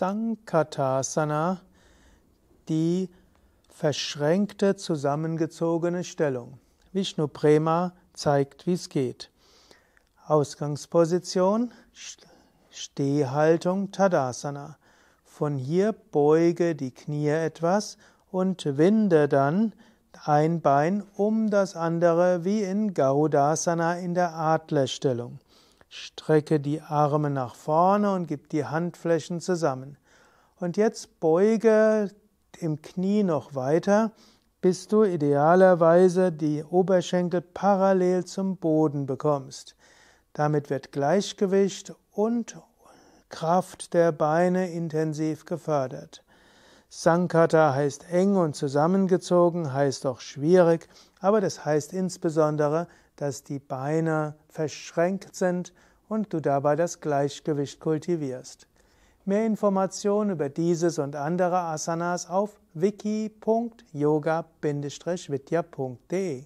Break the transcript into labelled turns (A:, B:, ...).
A: Sankatasana, die verschränkte, zusammengezogene Stellung. Vishnu Prema zeigt, wie es geht. Ausgangsposition, Stehhaltung, Tadasana. Von hier beuge die Knie etwas und winde dann ein Bein um das andere wie in Gaudasana in der Adlerstellung. Strecke die Arme nach vorne und gib die Handflächen zusammen. Und jetzt beuge im Knie noch weiter, bis du idealerweise die Oberschenkel parallel zum Boden bekommst. Damit wird Gleichgewicht und Kraft der Beine intensiv gefördert. Sankata heißt eng und zusammengezogen, heißt auch schwierig, aber das heißt insbesondere, dass die Beine verschränkt sind und du dabei das Gleichgewicht kultivierst. Mehr Informationen über dieses und andere Asanas auf wiki.yoga-vidya.de